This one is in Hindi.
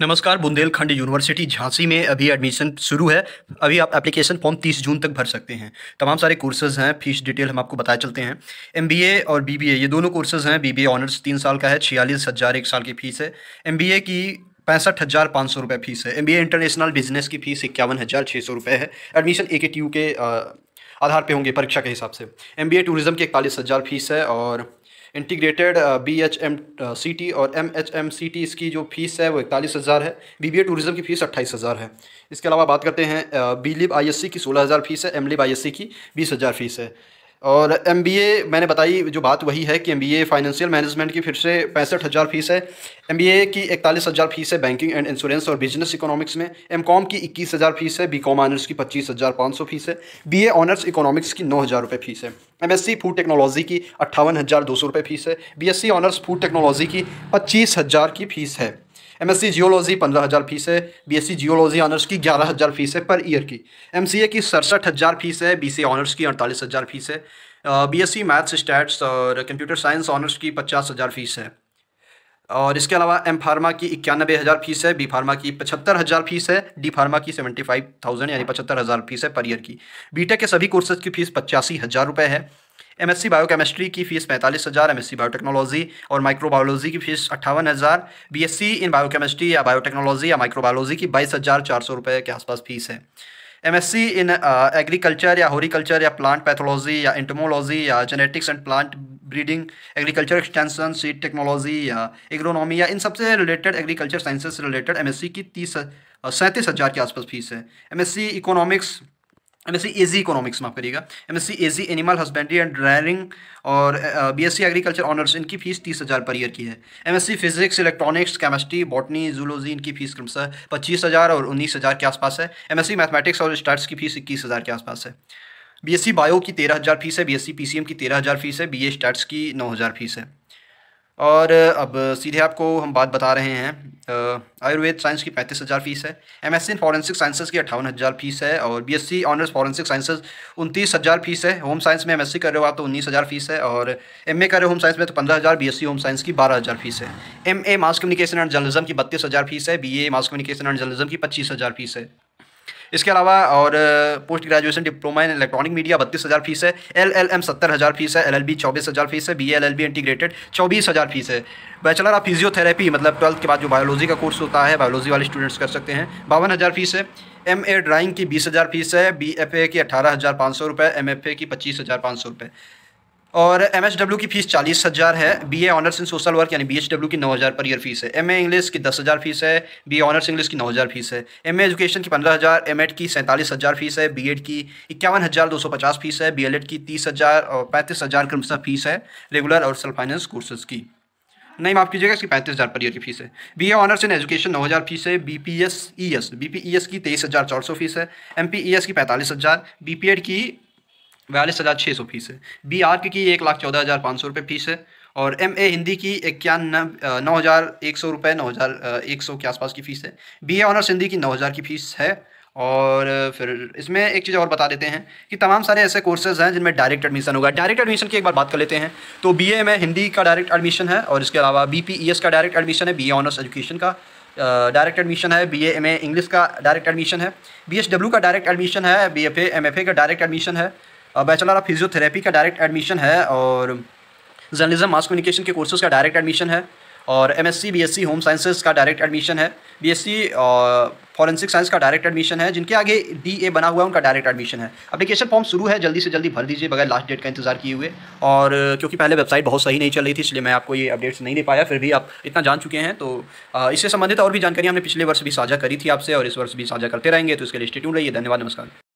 नमस्कार बुंदेलखंड यूनिवर्सिटी झांसी में अभी एडमिशन शुरू है अभी आप एप्लीकेशन फॉर्म 30 जून तक भर सकते हैं तमाम सारे कोर्सेज हैं फीस डिटेल हम आपको बताए चलते हैं एमबीए और बीबीए ये दोनों कोर्सेज हैं बीबीए ऑनर्स तीन साल का है छियालीस हज़ार एक साल की फ़ीस है एमबीए की पैंसठ हज़ार पाँच सौ रुपये फ़ीस है एम इंटरनेशनल बिजनेस की फ़ीस इक्यावन हज़ार छः सौ रुपये है एडमिशन ए के टी यू के आधार पर होंगे परीक्षा के हिसाब से एम बी टूरिज़्म की इकतालीस हज़ार फीस है और integrated B H M C T और M H M C T इसकी जो फीस है वो इकतालीस हज़ार है बी बी ए टूरिज़म की फ़ीस अट्ठाईस हज़ार है इसके अलावा बात करते हैं B lib I S C की सोलह हज़ार फीस है M lib I S C की बीस हज़ार फीस है और एम मैंने बताई जो बात वही है कि एम फाइनेंशियल मैनेजमेंट की फिर से पैंसठ हज़ार फीस है एम की इकतालीस हज़ार फीस है बैंकिंग एंड इंश्योरेंस और बिजनेस इकोनॉमिक्स में एम की इक्कीस हज़ार फीस है बी कॉम ऑनर्स की पच्चीस हज़ार पाँच सौ फीस है बी ऑनर्स इकोनॉमिक्स की नौ हज़ार रुपये फीस है M S C food technology की अट्ठावन हज़ार दो सौ रुपये फीस है B S C honours food technology की पच्चीस हज़ार की फीस है एम सी जियोलॉजी पंद्रह हज़ार फीस है बी सी जियोलॉजी ऑनर्स की ग्यारह हज़ार फीस है पर ईयर की ए की सड़सठ हज़ार फीस है बी सी ऑनर्स की अड़तालीस हज़ार फीस है बी एस मैथ्स स्टैट्स और कंप्यूटर साइंस ऑनर्स की पचास हज़ार फीस है और इसके अलावा एम फार्मा की इक्यानबे हज़ार फीस है बी फार्मा की पचहत्तर हज़ार फीस है डी फार्मा की सेवेंटी फाइव थाउजेंड यानी पचहत्तर हज़ार फीस है पर ईयर की बीटेक के सभी कोर्सेज की फीस पचासी हज़ार रुपये है एम एमएससी बायोकेमिस्ट्री की फीस पैंतालीस हज़ार एम एस बायोटेक्नोलॉजी और माइक्रोबायोलॉजी की फीस अट्ठावन हज़ार बी इन बायोकेमिस्ट्री या बायोटेक्नोलॉजी या माइक्रोबायोलॉजी की बाईस हज़ार चार सौ रुपये के आसपास फीस है M S C in agriculture या हॉरीकल्चर या प्लांट पैथोलॉजी या इंटमोलॉजी या genetics and plant breeding agriculture extension seed technology या एग्रोनॉमी या इन सबसे रिलेटेड एग्रीकल्चर साइंसेस से रिलेटेड एम एस सी की तीस uh, सैंतीस हज़ार के आसपास फीस है M S C economics MSc AG economics में आप करिएगा MSc AG animal husbandry and rearing और बीएससी एग्रीकल्चर ऑनर्स इनकी फीस तीस हज़ार पर ईयर की है MSc physics electronics chemistry botany zoology इनकी फीस क्रमशः पच्चीस हज़ार और उन्नीस हज़ार के आसपास है एमएससी मैथमेटिक्स और स्टार्ट्स की फीस इक्कीस हज़ार के आसपास है सी बायो की तेरह हज़ार फीस है बी सी एम की तेरह हज़ार फीस है ए स्टार्ट्स की नौ हज़ार फीस है और अब सीधे आपको हम बात बता रहे हैं आयुर्वेद साइंस की पैंतीस हज़ार फीस है M S in forensic sciences की अट्ठावन हज़ार फीस है और B S C honours forensic sciences उनतीस हज़ार फीस है होम साइंस में एम एस सी कर रहे हो आप तो उन्नीस हज़ार फीस है और एम ए कर रहे हो होम साइंस में तो पंद्रह हज़ार B S C home science की बारह हज़ार फीस है M A mass communication and journalism की बत्तीस हज़ार फीस है B A mass communication and journalism की पच्चीस हज़ार फीस है इसके अलावा और post graduation diploma in electronic media बत्तीस हज़ार फीस है एल एल एम सत्तर हज़ार फीस है एल एल बी चौबीस हज़ार फीस है B L L B integrated चौबीस हज़ार फीस है बैचलर ऑफ फिजियोथेरेपी मतलब ट्वेल्थ के बाद जो बायोलॉजी का कोर्स होता है बायोलॉजी वाले स्टूडेंट्स कर सकते हैं बावन हज़ार फीस है एम ए ड्राइंग की बीस हज़ार फीस है बी एफ ए की अठारह हज़ार पाँच सौ रुपये एम एफ ए की पच्चीस हज़ार पाँच सौ रुपये और एम एच डब्ल्यू की फ़ीस चालीस हज़ार है B A honours in social work यानी बी एच डब्ल्यू की नौ हज़ार पर ईयर फीस है एम ए इंग्लिश की दस हज़ार फीस है बी ए ऑनर्स इंग्लिश की नौ हज़ार फीस है एम ए एजुकेशन की पंद्रह हज़ार एम एड की सैंतालीस हज़ार फीस है बी एड की इक्यावन हज़ार दो सौ पचास फीस है बी एल एड की तीस हज़ार और पैंतीस हज़ार क्रमशः फीस है रेगुलर और सेल्फ फाइनेंस कोर्सेज की नहीं माफ़ कीजिएगा इसकी पैंतीस हज़ार पर ईयर की फीस है B A honours in education नौ हज़ार फीस है B P S E S B P E S की तेईस हज़ार चार सौ फीस है एम पी ई एस की पैंतालीस हज़ार बी पी एड की बयालीस हज़ार छः सौ फीस है बी आर की एक लाख चौदह हज़ार पाँच सौ रुपये फीस है और एम ए हिंदी की इक्यानवे नौ हज़ार एक सौ रुपये नौ हज़ार एक सौ के आसपास की फ़ीस है बी ए ऑनर्स हिंदी की नौ हज़ार की फ़ीस है और फिर इसमें एक चीज़ और बता देते हैं कि तमाम सारे ऐसे कोर्सेज़ हैं जिनमें डायरेक्ट एडमिशन होगा डायरेक्ट एडमिशन की एक बार बात कर लेते हैं तो ए में हिंदी का डायरेक्ट एडमिशन है और इसके अलावा बी पी ई एस का डायरेक्ट एडमिशन है ए ऑनर्स एजुकेशन का डायरेक्ट एडमिशन है बी ए में इंग्लिश का डायरेक्ट एडमिशन है बी एस डब्ल्यू का डायरेक्ट एडमिशन है B F A M F A का डायरेक्ट एडमिशन है बैचलर ऑफ फिजियोथेरेपी का डायरेक्ट एडमिशन है और जर्नलिज्म मास कम्युनिकेशन के कोर्सेज़ का डायरेक्ट एडमिशन है और M S C home sciences का डायरेक्ट एडमिशन है B S C forensic science का डायरेक्ट एडमिशन है जिनके आगे डी ए बना हुआ है उनका डायरेक्ट एडमिशन है अपलीकेशन फॉर्म शुरू है जल्दी से जल्दी भर दीजिए बगैर लास्ट डेट का इंतजार किए हुए और क्योंकि पहले वेबसाइट बहुत सही नहीं चल रही थी इसलिए मैं आपको ये अपडेट्स नहीं दे पाया फिर भी आप इतना जान चुके हैं तो इससे संबंधित और भी जानकारी हमने पिछले वर्ष भी साझा करी थी आपसे और इस वर्ष भी साझा करते रहेंगे तो इसके लिए स्टेट्यूट रहिए धन्यवाद नमस्कार